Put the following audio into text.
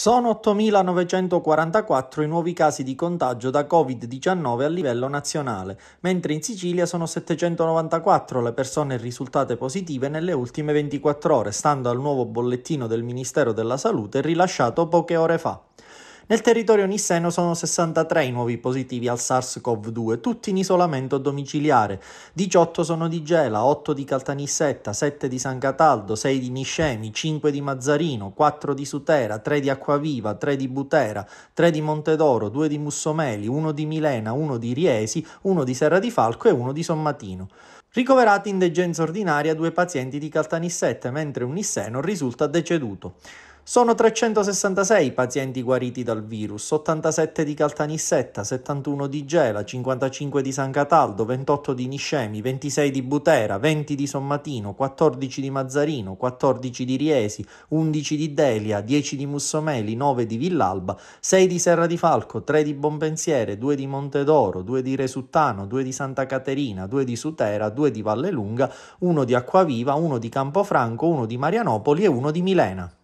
Sono 8.944 i nuovi casi di contagio da Covid-19 a livello nazionale, mentre in Sicilia sono 794 le persone risultate positive nelle ultime 24 ore, stando al nuovo bollettino del Ministero della Salute rilasciato poche ore fa. Nel territorio nisseno sono 63 i nuovi positivi al SARS-CoV-2, tutti in isolamento domiciliare. 18 sono di Gela, 8 di Caltanissetta, 7 di San Cataldo, 6 di Niscemi, 5 di Mazzarino, 4 di Sutera, 3 di Acquaviva, 3 di Butera, 3 di Montedoro, 2 di Mussomeli, 1 di Milena, 1 di Riesi, 1 di Serra di Falco e 1 di Sommatino. Ricoverati in degenza ordinaria due pazienti di Caltanissette, mentre un nisseno risulta deceduto. Sono 366 i pazienti guariti dal virus, 87 di Caltanissetta, 71 di Gela, 55 di San Cataldo, 28 di Niscemi, 26 di Butera, 20 di Sommatino, 14 di Mazzarino, 14 di Riesi, 11 di Delia, 10 di Mussomeli, 9 di Villalba, 6 di Serra di Falco, 3 di Bonpensiere, 2 di Montedoro, 2 di Resuttano, 2 di Santa Caterina, 2 di Sutera, 2 di Vallelunga, 1 di Acquaviva, 1 di Campofranco, 1 di Marianopoli e 1 di Milena.